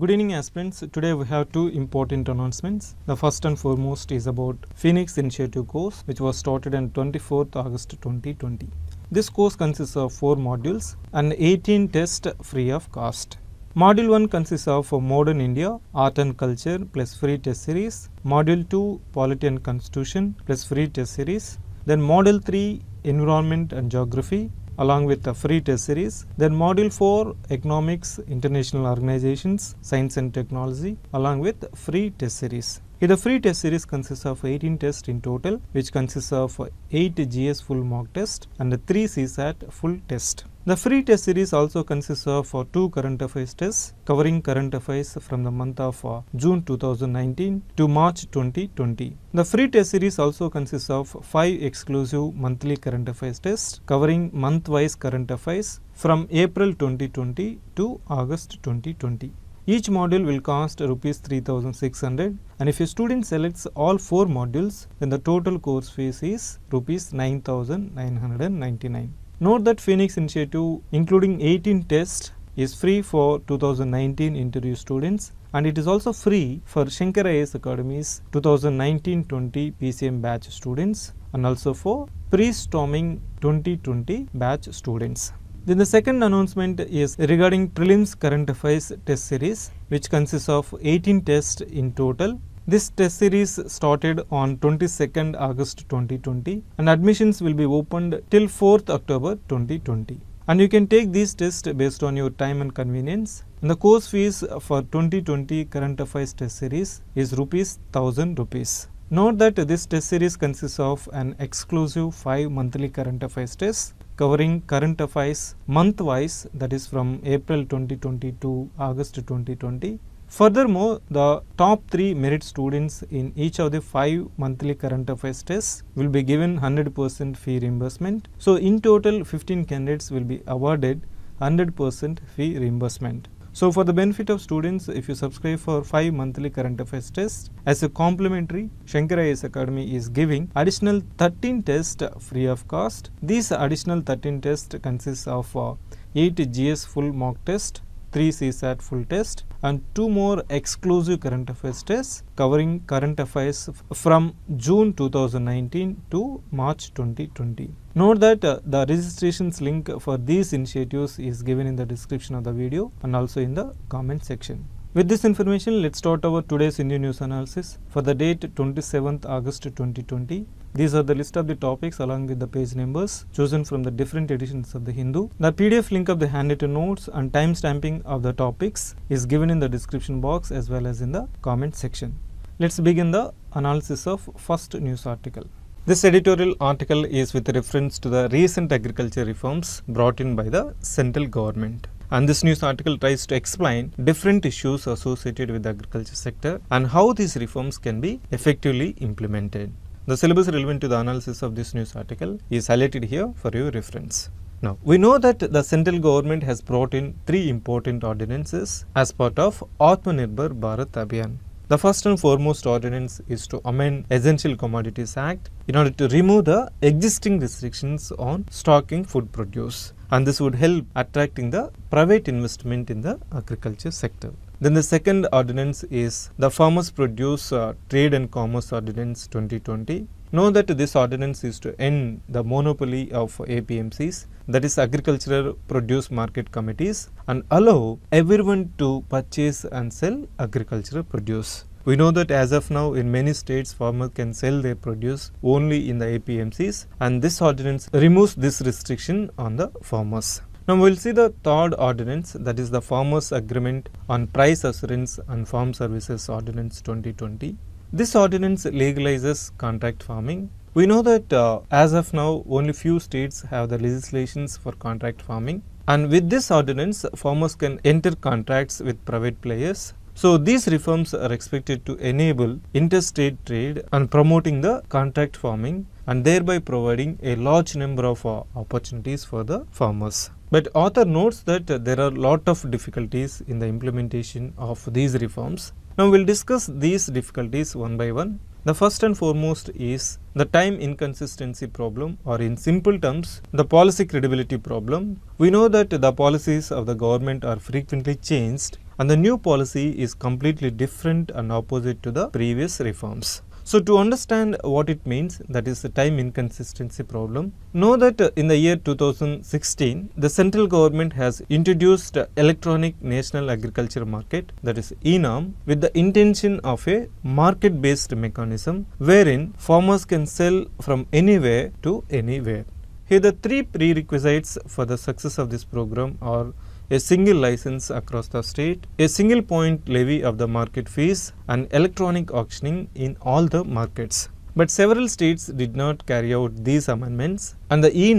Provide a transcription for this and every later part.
Good evening aspirants. Today we have two important announcements. The first and foremost is about Phoenix Initiative course which was started on 24th August 2020. This course consists of 4 modules and 18 tests free of cost. Module 1 consists of Modern India, Art and Culture plus free test series. Module 2 Polity and Constitution plus free test series. Then Module 3 Environment and Geography along with a free test series. Then module 4 economics, international organizations, science and technology along with free test series. Okay, the free test series consists of 18 tests in total, which consists of 8 GS full mock test and 3 CSAT full test. The free test series also consists of uh, two current affairs tests covering current affairs from the month of uh, June 2019 to March 2020. The free test series also consists of five exclusive monthly current affairs tests covering month-wise current affairs from April 2020 to August 2020. Each module will cost rupees 3600 and if a student selects all 4 modules then the total course fees is rupees 9999. Note that Phoenix Initiative including 18 tests is free for 2019 interview students and it is also free for Shankar IAS Academy's 2019-20 PCM batch students and also for pre-storming 2020 batch students. Then the second announcement is regarding prelims current affairs test series which consists of 18 tests in total. This test series started on 22nd August 2020 and admissions will be opened till 4th October 2020. And you can take these tests based on your time and convenience. And the course fees for 2020 current affairs test series is rupees 1000 rupees. Note that this test series consists of an exclusive 5 monthly current affairs test covering current affairs month wise that is from April 2020 to August 2020. Furthermore, the top 3 merit students in each of the 5 monthly current affairs tests will be given 100% fee reimbursement. So, in total 15 candidates will be awarded 100% fee reimbursement. So for the benefit of students, if you subscribe for 5 monthly current affairs tests, as a complimentary, Shankar IAS Academy is giving additional 13 tests free of cost. These additional 13 tests consists of uh, 8 GS full mock test, 3 CSAT full test and 2 more exclusive current affairs tests covering current affairs from June 2019 to March 2020. Note that uh, the registrations link for these initiatives is given in the description of the video and also in the comment section. With this information, let's start our today's Indian news analysis for the date 27th August 2020. These are the list of the topics along with the page numbers chosen from the different editions of the Hindu. The PDF link of the handwritten notes and timestamping of the topics is given in the description box as well as in the comment section. Let's begin the analysis of first news article. This editorial article is with reference to the recent agriculture reforms brought in by the central government. And this news article tries to explain different issues associated with the agriculture sector and how these reforms can be effectively implemented. The syllabus relevant to the analysis of this news article is highlighted here for your reference. Now, we know that the central government has brought in three important ordinances as part of Atmanirbhar Bharat Abhiyan. The first and foremost ordinance is to amend Essential Commodities Act in order to remove the existing restrictions on stocking food produce and this would help attracting the private investment in the agriculture sector. Then the second ordinance is the Farmers Produce uh, Trade and Commerce Ordinance 2020 Know that this ordinance is to end the monopoly of APMCs, that is Agricultural Produce Market Committees and allow everyone to purchase and sell agricultural produce. We know that as of now in many states farmers can sell their produce only in the APMCs and this ordinance removes this restriction on the farmers. Now we'll see the third ordinance that is the Farmers Agreement on Price Assurance and Farm Services Ordinance 2020. This ordinance legalizes contract farming. We know that uh, as of now, only few states have the legislations for contract farming. And with this ordinance, farmers can enter contracts with private players. So these reforms are expected to enable interstate trade and promoting the contract farming and thereby providing a large number of uh, opportunities for the farmers. But author notes that uh, there are lot of difficulties in the implementation of these reforms now, we will discuss these difficulties one by one. The first and foremost is the time inconsistency problem or in simple terms, the policy credibility problem. We know that the policies of the government are frequently changed and the new policy is completely different and opposite to the previous reforms. So to understand what it means, that is the time inconsistency problem, know that uh, in the year 2016, the central government has introduced uh, Electronic National Agriculture Market, that is ENAM, with the intention of a market-based mechanism wherein farmers can sell from anywhere to anywhere. Here the three prerequisites for the success of this program are a single license across the state, a single point levy of the market fees and electronic auctioning in all the markets. But several states did not carry out these amendments and the e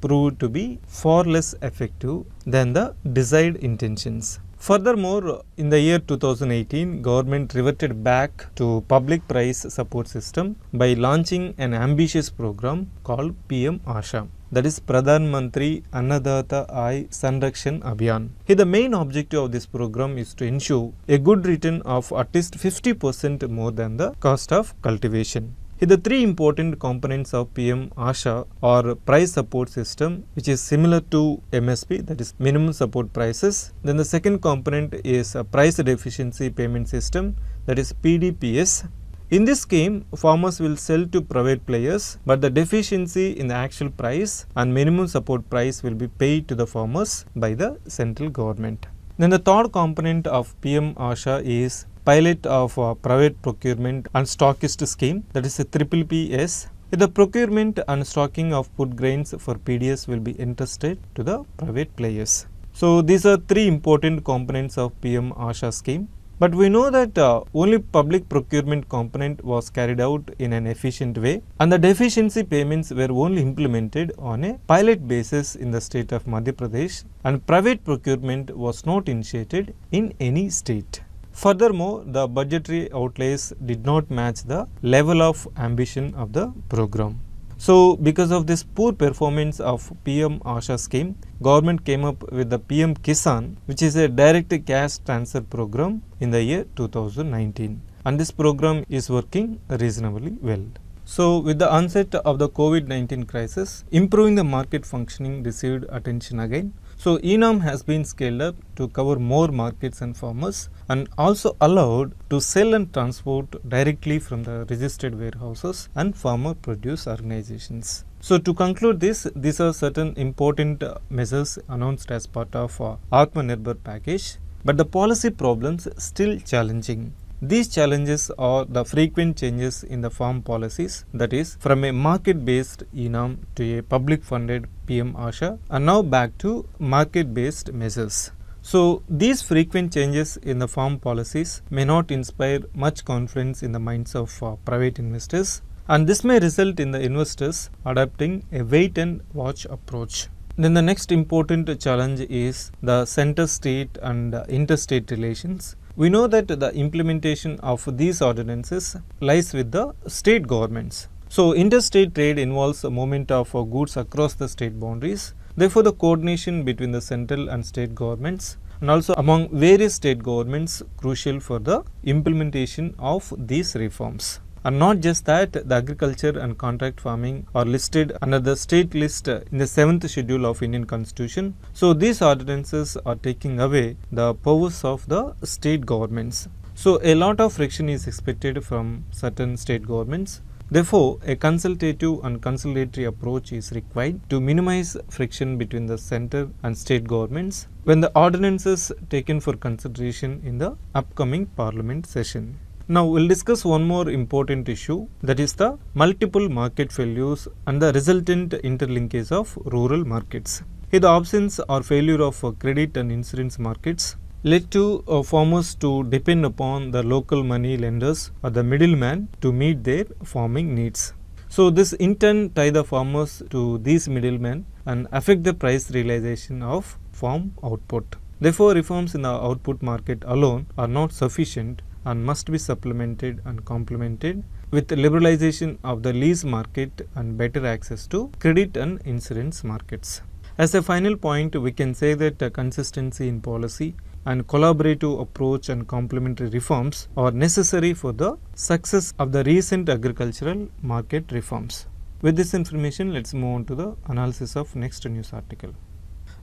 proved to be far less effective than the desired intentions. Furthermore, in the year 2018, government reverted back to public price support system by launching an ambitious program called PM ASHAM that is Pradhan Mantri Annadata I Sanrakshan Abhiyan. Here the main objective of this program is to ensure a good return of at least 50% more than the cost of cultivation. Here the three important components of PM ASHA are price support system which is similar to MSP that is minimum support prices. Then the second component is a price deficiency payment system that is PDPS in this scheme, farmers will sell to private players, but the deficiency in the actual price and minimum support price will be paid to the farmers by the central government. Then the third component of PM ASHA is pilot of uh, private procurement and stockist scheme that is a triple PS. The procurement and stocking of food grains for PDS will be entrusted to the private players. So these are three important components of PM ASHA scheme. But we know that uh, only public procurement component was carried out in an efficient way and the deficiency payments were only implemented on a pilot basis in the state of Madhya Pradesh and private procurement was not initiated in any state. Furthermore, the budgetary outlays did not match the level of ambition of the program. So because of this poor performance of PM ASHA scheme, government came up with the PM Kisan which is a direct cash transfer program in the year 2019 and this program is working reasonably well. So with the onset of the COVID-19 crisis, improving the market functioning received attention again so Enam has been scaled up to cover more markets and farmers and also allowed to sell and transport directly from the registered warehouses and farmer produce organizations. So to conclude this, these are certain important measures announced as part of uh, Atmanirbhar package, but the policy problems still challenging. These challenges are the frequent changes in the farm policies, that is, from a market based ENAM to a public funded PM ASHA, and now back to market based measures. So, these frequent changes in the farm policies may not inspire much confidence in the minds of uh, private investors, and this may result in the investors adopting a wait and watch approach. Then the next important challenge is the center state and uh, interstate relations we know that the implementation of these ordinances lies with the state governments. So, interstate trade involves a movement of goods across the state boundaries. Therefore, the coordination between the central and state governments and also among various state governments crucial for the implementation of these reforms. And not just that, the agriculture and contract farming are listed under the state list in the 7th schedule of Indian Constitution. So these ordinances are taking away the powers of the state governments. So a lot of friction is expected from certain state governments. Therefore, a consultative and conciliatory approach is required to minimize friction between the center and state governments when the ordinances taken for consideration in the upcoming parliament session. Now we'll discuss one more important issue that is the multiple market failures and the resultant interlinkage of rural markets. Here the absence or failure of uh, credit and insurance markets led to uh, farmers to depend upon the local money lenders or the middleman to meet their farming needs. So this in turn tie the farmers to these middlemen and affect the price realization of farm output. Therefore, reforms in the output market alone are not sufficient and must be supplemented and complemented with liberalization of the lease market and better access to credit and insurance markets. As a final point, we can say that uh, consistency in policy and collaborative approach and complementary reforms are necessary for the success of the recent agricultural market reforms. With this information, let's move on to the analysis of next news article.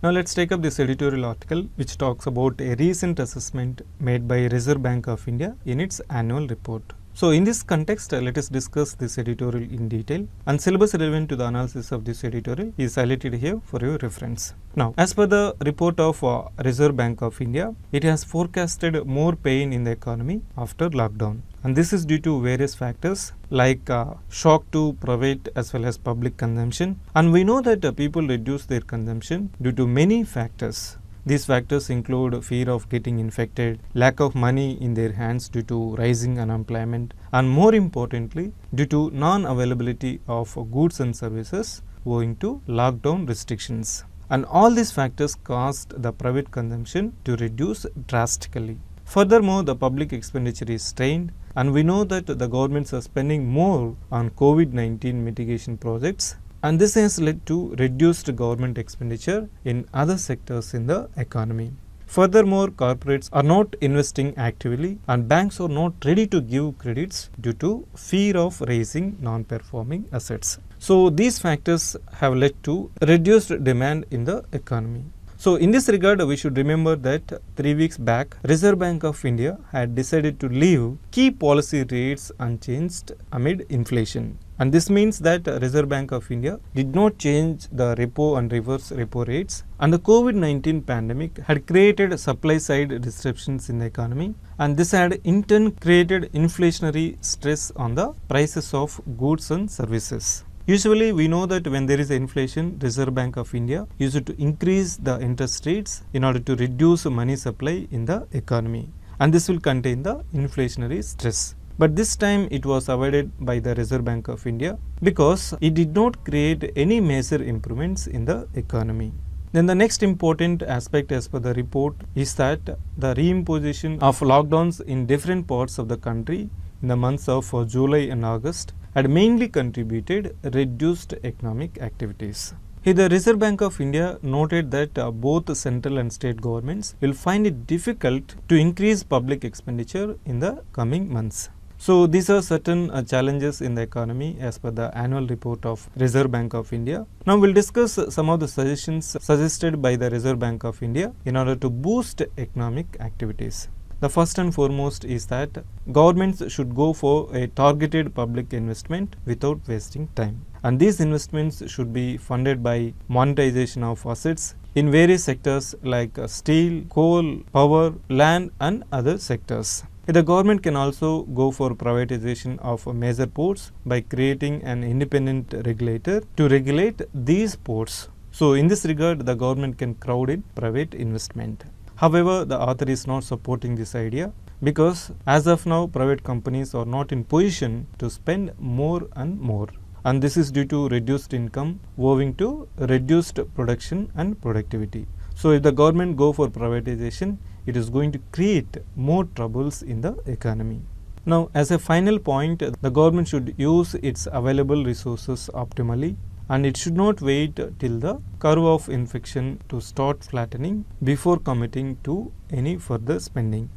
Now let us take up this editorial article which talks about a recent assessment made by Reserve Bank of India in its annual report. So in this context, uh, let us discuss this editorial in detail and syllabus relevant to the analysis of this editorial is highlighted here for your reference. Now, as per the report of uh, Reserve Bank of India, it has forecasted more pain in the economy after lockdown and this is due to various factors like uh, shock to private as well as public consumption and we know that uh, people reduce their consumption due to many factors these factors include fear of getting infected, lack of money in their hands due to rising unemployment, and more importantly, due to non availability of goods and services owing to lockdown restrictions. And all these factors caused the private consumption to reduce drastically. Furthermore, the public expenditure is strained and we know that the governments are spending more on COVID-19 mitigation projects and this has led to reduced government expenditure in other sectors in the economy. Furthermore, corporates are not investing actively and banks are not ready to give credits due to fear of raising non-performing assets. So, these factors have led to reduced demand in the economy. So in this regard, we should remember that three weeks back, Reserve Bank of India had decided to leave key policy rates unchanged amid inflation. And this means that Reserve Bank of India did not change the repo and reverse repo rates and the COVID-19 pandemic had created supply side disruptions in the economy and this had in turn created inflationary stress on the prices of goods and services. Usually we know that when there is inflation, Reserve Bank of India used to increase the interest rates in order to reduce money supply in the economy and this will contain the inflationary stress. But this time it was avoided by the Reserve Bank of India because it did not create any major improvements in the economy. Then the next important aspect as per the report is that the reimposition of lockdowns in different parts of the country in the months of uh, July and August had mainly contributed reduced economic activities. the Reserve Bank of India noted that uh, both central and state governments will find it difficult to increase public expenditure in the coming months. So, these are certain uh, challenges in the economy as per the annual report of Reserve Bank of India. Now, we will discuss some of the suggestions suggested by the Reserve Bank of India in order to boost economic activities. The first and foremost is that governments should go for a targeted public investment without wasting time. And these investments should be funded by monetization of assets in various sectors like uh, steel, coal, power, land and other sectors. The government can also go for privatization of major ports by creating an independent regulator to regulate these ports. So in this regard, the government can crowd in private investment. However, the author is not supporting this idea because as of now private companies are not in position to spend more and more and this is due to reduced income owing to reduced production and productivity. So if the government go for privatization, it is going to create more troubles in the economy. Now as a final point, the government should use its available resources optimally and it should not wait till the curve of infection to start flattening before committing to any further spending.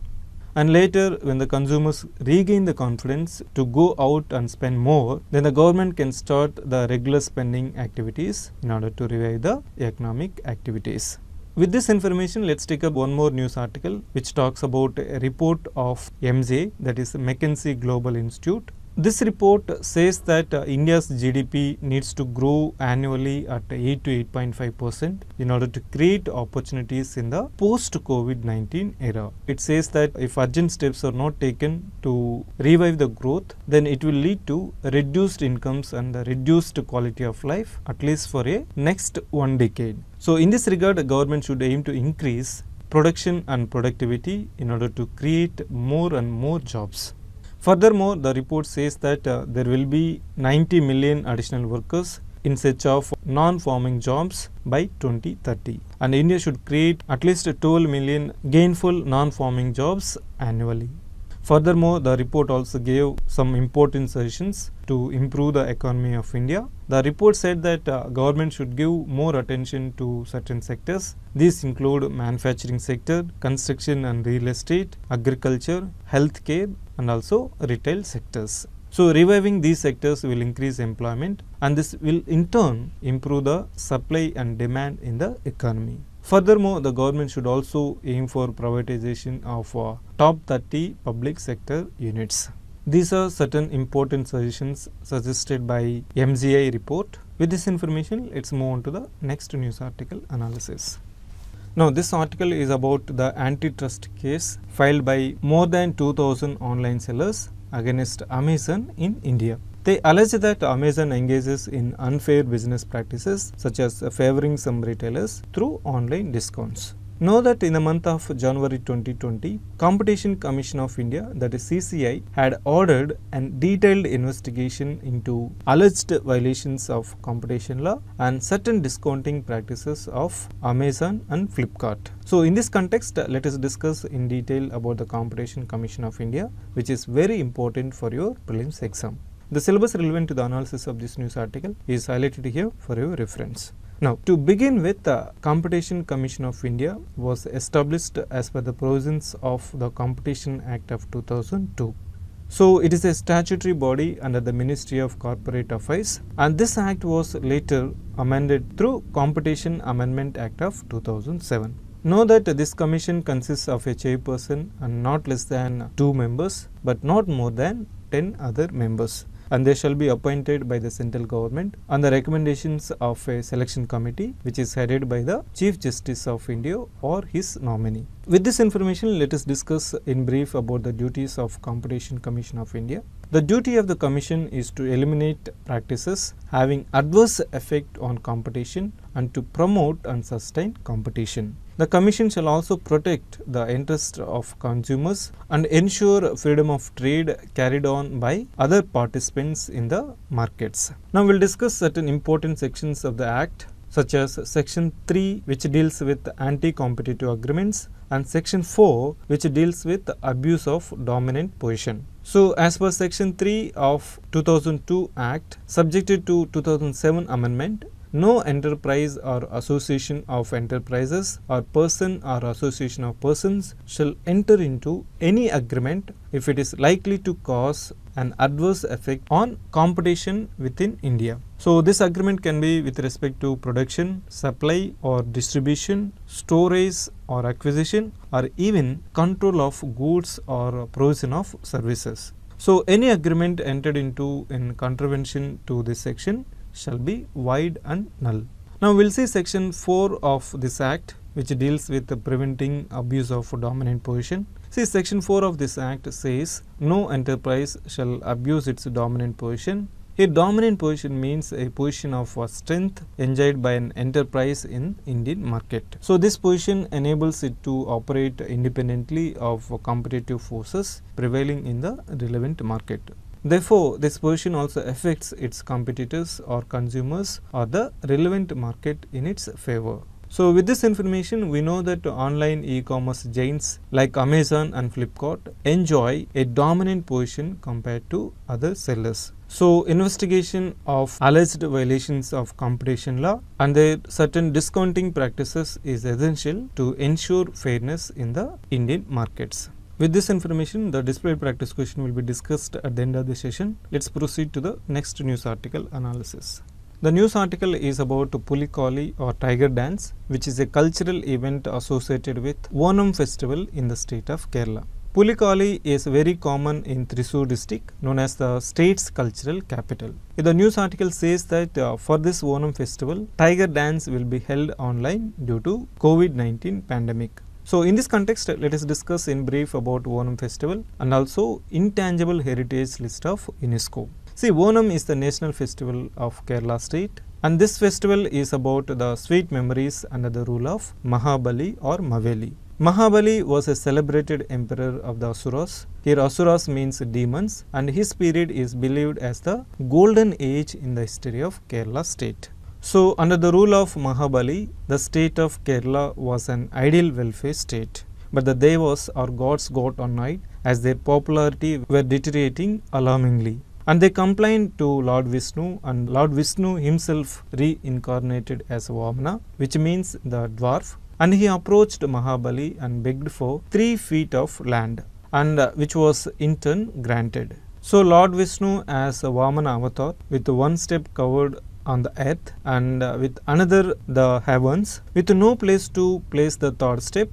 And later, when the consumers regain the confidence to go out and spend more, then the government can start the regular spending activities in order to revive the economic activities. With this information, let's take up one more news article which talks about a report of MZ, that is McKinsey Global Institute, this report says that uh, India's GDP needs to grow annually at 8 to 8.5 percent in order to create opportunities in the post COVID 19 era. It says that if urgent steps are not taken to revive the growth, then it will lead to reduced incomes and the reduced quality of life at least for a next one decade. So, in this regard, the government should aim to increase production and productivity in order to create more and more jobs. Furthermore, the report says that uh, there will be 90 million additional workers in search of non-farming jobs by 2030 and India should create at least 12 million gainful non-farming jobs annually. Furthermore, the report also gave some important suggestions to improve the economy of India. The report said that uh, government should give more attention to certain sectors. These include manufacturing sector, construction and real estate, agriculture, healthcare, and also retail sectors. So, reviving these sectors will increase employment and this will in turn improve the supply and demand in the economy. Furthermore, the government should also aim for privatization of uh, top 30 public sector units. These are certain important suggestions suggested by MGI report. With this information, let's move on to the next news article analysis. Now this article is about the antitrust case filed by more than 2000 online sellers against Amazon in India. They allege that Amazon engages in unfair business practices such as favoring some retailers through online discounts. Know that in the month of January 2020, Competition Commission of India, that is CCI, had ordered a detailed investigation into alleged violations of competition law and certain discounting practices of Amazon and Flipkart. So, in this context, let us discuss in detail about the Competition Commission of India, which is very important for your prelims exam. The syllabus relevant to the analysis of this news article is highlighted here for your reference. Now, to begin with, the Competition Commission of India was established as per the provisions of the Competition Act of 2002. So, it is a statutory body under the Ministry of Corporate Affairs and this act was later amended through Competition Amendment Act of 2007. Know that this commission consists of a chairperson and not less than two members but not more than 10 other members and they shall be appointed by the central government on the recommendations of a selection committee which is headed by the Chief Justice of India or his nominee. With this information, let us discuss in brief about the duties of Competition Commission of India. The duty of the Commission is to eliminate practices having adverse effect on competition and to promote and sustain competition. The Commission shall also protect the interests of consumers and ensure freedom of trade carried on by other participants in the markets. Now, we will discuss certain important sections of the Act such as Section 3 which deals with anti-competitive agreements and Section 4 which deals with abuse of dominant position. So, as per Section 3 of 2002 Act, subjected to 2007 amendment, no enterprise or association of enterprises or person or association of persons shall enter into any agreement if it is likely to cause an adverse effect on competition within India. So this agreement can be with respect to production, supply or distribution, storage or acquisition or even control of goods or provision of services. So any agreement entered into in contravention to this section shall be void and null. Now we will see section 4 of this act which deals with preventing abuse of dominant position. See section 4 of this act says no enterprise shall abuse its dominant position. A dominant position means a position of strength enjoyed by an enterprise in Indian market. So this position enables it to operate independently of competitive forces prevailing in the relevant market. Therefore, this position also affects its competitors or consumers or the relevant market in its favor. So, with this information, we know that online e-commerce giants like Amazon and Flipkart enjoy a dominant position compared to other sellers. So, investigation of alleged violations of competition law and their certain discounting practices is essential to ensure fairness in the Indian markets. With this information, the display practice question will be discussed at the end of the session. Let's proceed to the next news article analysis. The news article is about Pulikali or Tiger Dance, which is a cultural event associated with Onam festival in the state of Kerala. Pulikali is very common in Thrissur district, known as the state's cultural capital. The news article says that uh, for this Onam festival, Tiger Dance will be held online due to COVID-19 pandemic. So, in this context, let us discuss in brief about Onam festival and also intangible heritage list of UNESCO. See, Onam is the national festival of Kerala state and this festival is about the sweet memories under the rule of Mahabali or Maveli. Mahabali was a celebrated emperor of the Asuras. Here Asuras means demons and his period is believed as the golden age in the history of Kerala state. So, under the rule of Mahabali, the state of Kerala was an ideal welfare state, but the Devas or gods got annoyed as their popularity were deteriorating alarmingly. And they complained to Lord Vishnu, and Lord Vishnu himself reincarnated as Vamana, which means the dwarf, and he approached Mahabali and begged for three feet of land, and uh, which was in turn granted. So Lord Vishnu as a Vamana avatar with one step covered on the earth and uh, with another the heavens with no place to place the third step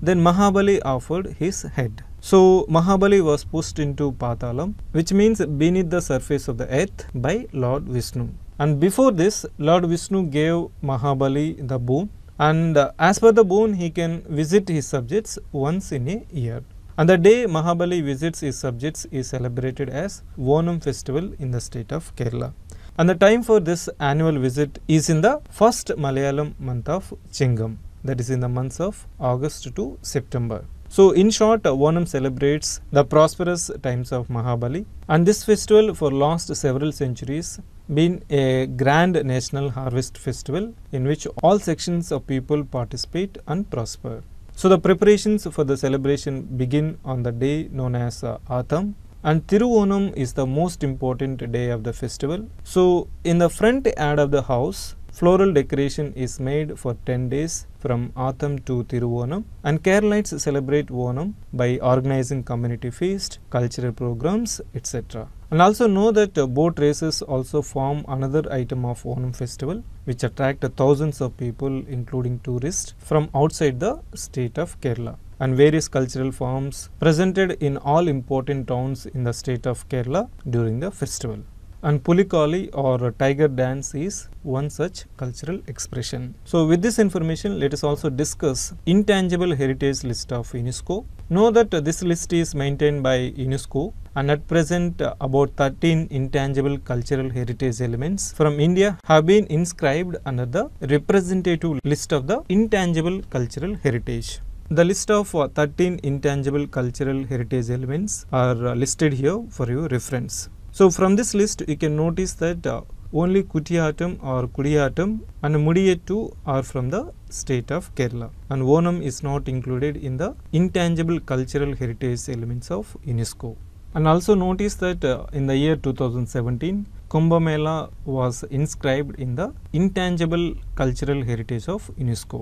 then mahabali offered his head so mahabali was pushed into patalam which means beneath the surface of the earth by lord vishnu and before this lord vishnu gave mahabali the boon and uh, as per the boon he can visit his subjects once in a year and the day Mahabali visits his subjects is celebrated as Vonam festival in the state of Kerala. And the time for this annual visit is in the first Malayalam month of Chingam, that is in the months of August to September. So, in short, Onam celebrates the prosperous times of Mahabali, and this festival for last several centuries been a grand national harvest festival in which all sections of people participate and prosper. So the preparations for the celebration begin on the day known as uh, Atham and Tiruvanam is the most important day of the festival. So in the front ad of the house Floral decoration is made for 10 days from Atham to Tiruvanam and Keralites celebrate Onam by organizing community feast, cultural programs, etc. And also know that uh, boat races also form another item of Onam festival which attract thousands of people including tourists from outside the state of Kerala and various cultural forms presented in all important towns in the state of Kerala during the festival and Pulikali or tiger dance is one such cultural expression. So with this information let us also discuss intangible heritage list of UNESCO. Know that this list is maintained by UNESCO and at present about 13 intangible cultural heritage elements from India have been inscribed under the representative list of the intangible cultural heritage. The list of 13 intangible cultural heritage elements are listed here for your reference. So from this list you can notice that uh, only Kutiyattam or Kudiyatam and Mudiyattu are from the state of Kerala and Onam is not included in the intangible cultural heritage elements of UNESCO. And also notice that uh, in the year 2017 Kumbh Mela was inscribed in the intangible cultural heritage of UNESCO.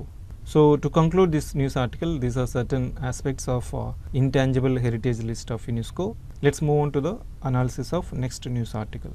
So to conclude this news article, these are certain aspects of uh, intangible heritage list of UNESCO let us move on to the analysis of next news article.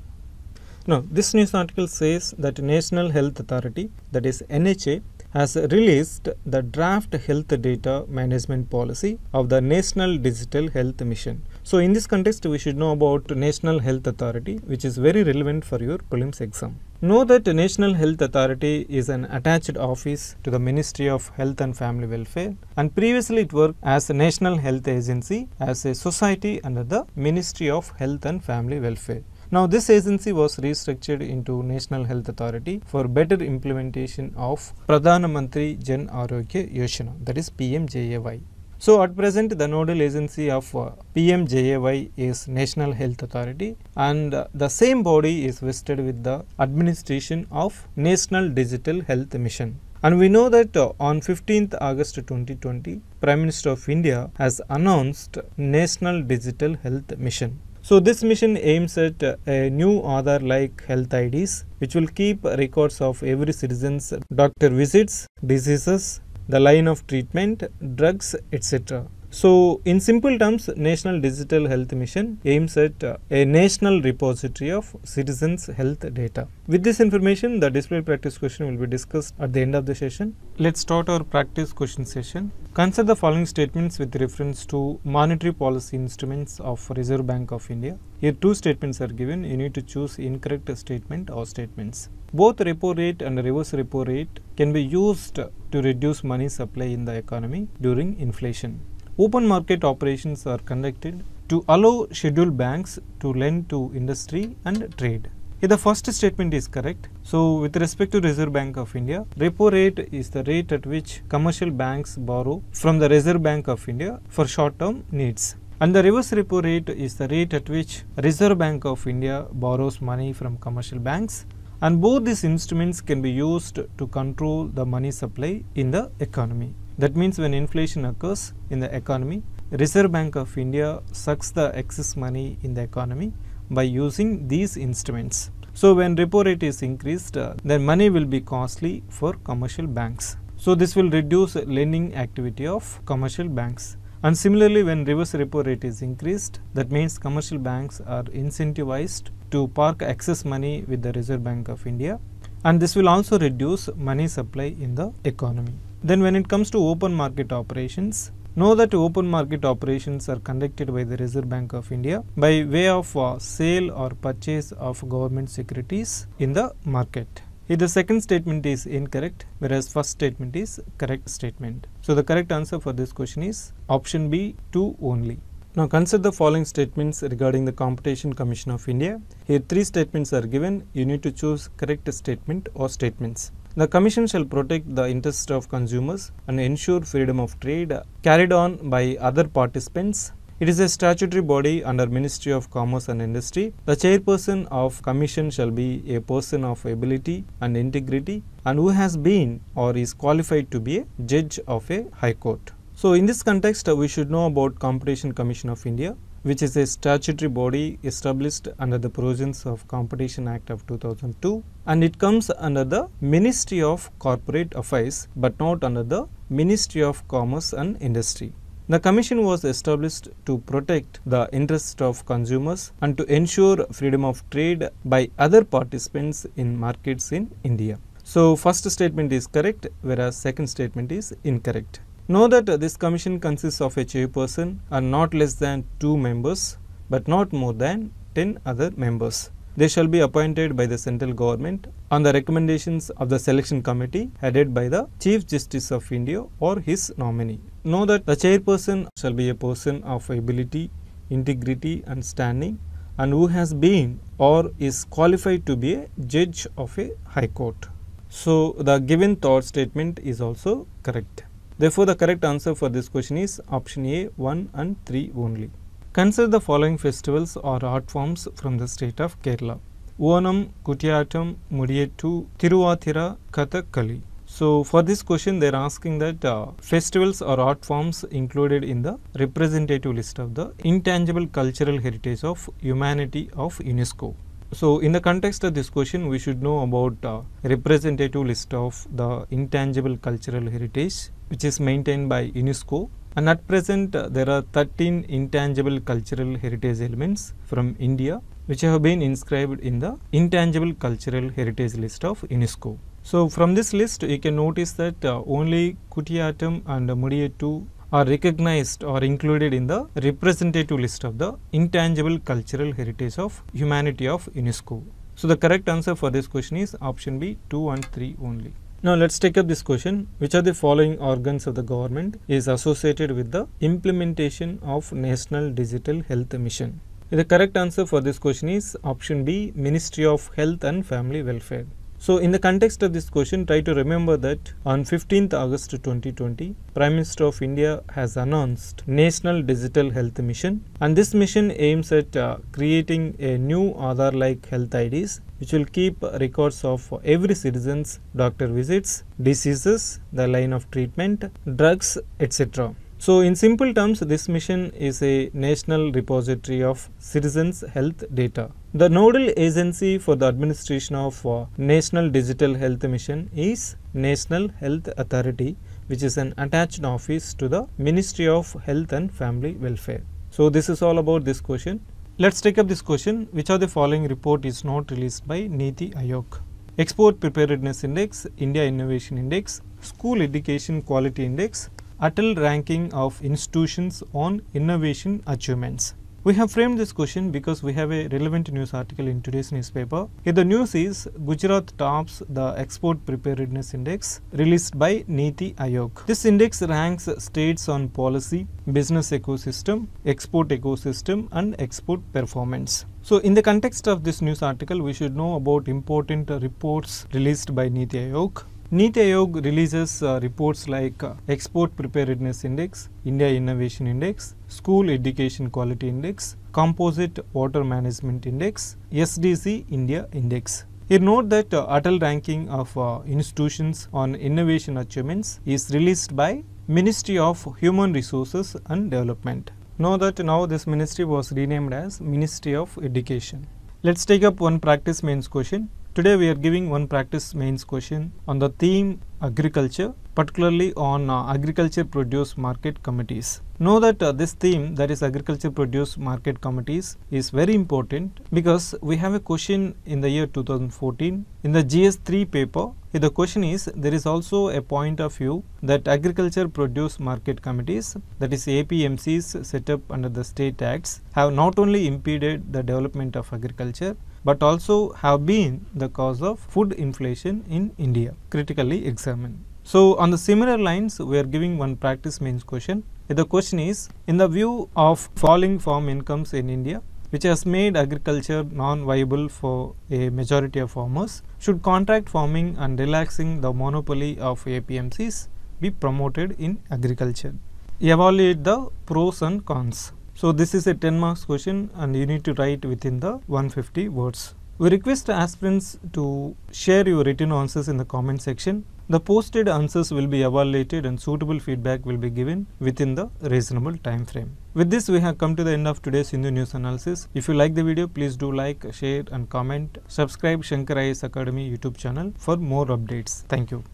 Now, this news article says that National Health Authority that is NHA has released the draft health data management policy of the National Digital Health Mission. So, in this context we should know about National Health Authority which is very relevant for your prelims exam. Know that the National Health Authority is an attached office to the Ministry of Health and Family Welfare and previously it worked as a National Health Agency as a society under the Ministry of Health and Family Welfare. Now this agency was restructured into National Health Authority for better implementation of Pradhan Mantri Jan Arogya Yoshana that is PMJAY. So at present the nodal agency of uh, PMJAY is National Health Authority and uh, the same body is vested with the administration of National Digital Health Mission. And we know that uh, on 15th August 2020, Prime Minister of India has announced National Digital Health Mission. So this mission aims at a new other like health IDs which will keep records of every citizen's doctor visits, diseases the line of treatment, drugs, etc. So, in simple terms, National Digital Health Mission aims at uh, a national repository of citizens' health data. With this information, the display practice question will be discussed at the end of the session. Let's start our practice question session. Consider the following statements with reference to monetary policy instruments of Reserve Bank of India. Here two statements are given. You need to choose incorrect statement or statements. Both repo rate and reverse repo rate can be used to reduce money supply in the economy during inflation. Open market operations are conducted to allow scheduled banks to lend to industry and trade. If the first statement is correct, so with respect to Reserve Bank of India, repo rate is the rate at which commercial banks borrow from the Reserve Bank of India for short-term needs. And the reverse repo rate is the rate at which Reserve Bank of India borrows money from commercial banks and both these instruments can be used to control the money supply in the economy. That means when inflation occurs in the economy, Reserve Bank of India sucks the excess money in the economy by using these instruments. So when repo rate is increased, uh, then money will be costly for commercial banks. So this will reduce lending activity of commercial banks. And similarly, when reverse repo rate is increased, that means commercial banks are incentivized to park excess money with the Reserve Bank of India. And this will also reduce money supply in the economy. Then when it comes to open market operations, Know that open market operations are conducted by the Reserve Bank of India by way of uh, sale or purchase of government securities in the market. If the second statement is incorrect, whereas first statement is correct statement. So the correct answer for this question is option B, 2 only. Now consider the following statements regarding the Competition Commission of India. Here three statements are given. You need to choose correct statement or statements. The Commission shall protect the interests of consumers and ensure freedom of trade carried on by other participants it is a statutory body under Ministry of Commerce and Industry. The chairperson of commission shall be a person of ability and integrity and who has been or is qualified to be a judge of a high court. So in this context we should know about Competition Commission of India which is a statutory body established under the provisions of Competition Act of 2002 and it comes under the Ministry of Corporate Affairs but not under the Ministry of Commerce and Industry. The commission was established to protect the interests of consumers and to ensure freedom of trade by other participants in markets in India. So, first statement is correct whereas second statement is incorrect. Know that uh, this commission consists of a chairperson and not less than 2 members but not more than 10 other members. They shall be appointed by the central government on the recommendations of the selection committee headed by the Chief Justice of India or his nominee. Know that the chairperson shall be a person of ability, integrity and standing and who has been or is qualified to be a judge of a high court. So, the given thought statement is also correct. Therefore, the correct answer for this question is option A 1 and 3 only. Consider the following festivals or art forms from the state of Kerala. Uvanam, Kutiyattam, Mudiyettu, Thiruvathira Kathakali. So for this question they are asking that uh, festivals or art forms included in the representative list of the intangible cultural heritage of humanity of UNESCO. So in the context of this question, we should know about representative list of the intangible cultural heritage, which is maintained by UNESCO. And at present, uh, there are 13 intangible cultural heritage elements from India, which have been inscribed in the intangible cultural heritage list of UNESCO. So from this list, you can notice that uh, only Kutiyattam and uh, Mudiyattu are recognized or included in the representative list of the intangible cultural heritage of humanity of UNESCO. So, the correct answer for this question is option B 2 and 3 only. Now let's take up this question. Which are the following organs of the government is associated with the implementation of National Digital Health Mission? The correct answer for this question is option B Ministry of Health and Family Welfare. So, in the context of this question, try to remember that on 15th August 2020, Prime Minister of India has announced National Digital Health Mission and this mission aims at uh, creating a new Aadhaar-like health IDs which will keep records of every citizen's doctor visits, diseases, the line of treatment, drugs, etc. So, in simple terms, this mission is a national repository of citizens' health data. The nodal agency for the administration of uh, National Digital Health Mission is National Health Authority, which is an attached office to the Ministry of Health and Family Welfare. So, this is all about this question. Let's take up this question. Which of the following report is not released by Niti Aayog? Export Preparedness Index, India Innovation Index, School Education Quality Index, ATL ranking of institutions on innovation achievements. We have framed this question because we have a relevant news article in today's newspaper. Here the news is Gujarat tops the Export Preparedness Index released by Niti Aayog. This index ranks states on policy, business ecosystem, export ecosystem and export performance. So in the context of this news article, we should know about important reports released by Niti Aayog Niti Aayog releases uh, reports like uh, Export Preparedness Index, India Innovation Index, School Education Quality Index, Composite Water Management Index, SDC India Index. Here note that uh, Atal ranking of uh, institutions on innovation achievements is released by Ministry of Human Resources and Development. Know that now this ministry was renamed as Ministry of Education. Let's take up one practice mains question. Today we are giving one practice mains question on the theme agriculture, particularly on uh, agriculture produce market committees. Know that uh, this theme that is agriculture produce market committees is very important because we have a question in the year 2014 in the GS3 paper. The question is there is also a point of view that agriculture produce market committees that is APMCs set up under the state acts have not only impeded the development of agriculture but also have been the cause of food inflation in India, critically examined. So on the similar lines, we are giving one practice mains question. The question is, in the view of falling farm incomes in India, which has made agriculture non-viable for a majority of farmers, should contract farming and relaxing the monopoly of APMCs be promoted in agriculture? Evaluate the pros and cons. So this is a 10 marks question and you need to write within the 150 words. We request aspirants to share your written answers in the comment section. The posted answers will be evaluated and suitable feedback will be given within the reasonable time frame. With this, we have come to the end of today's Hindu News Analysis. If you like the video, please do like, share and comment. Subscribe Shankar IAS Academy YouTube channel for more updates. Thank you.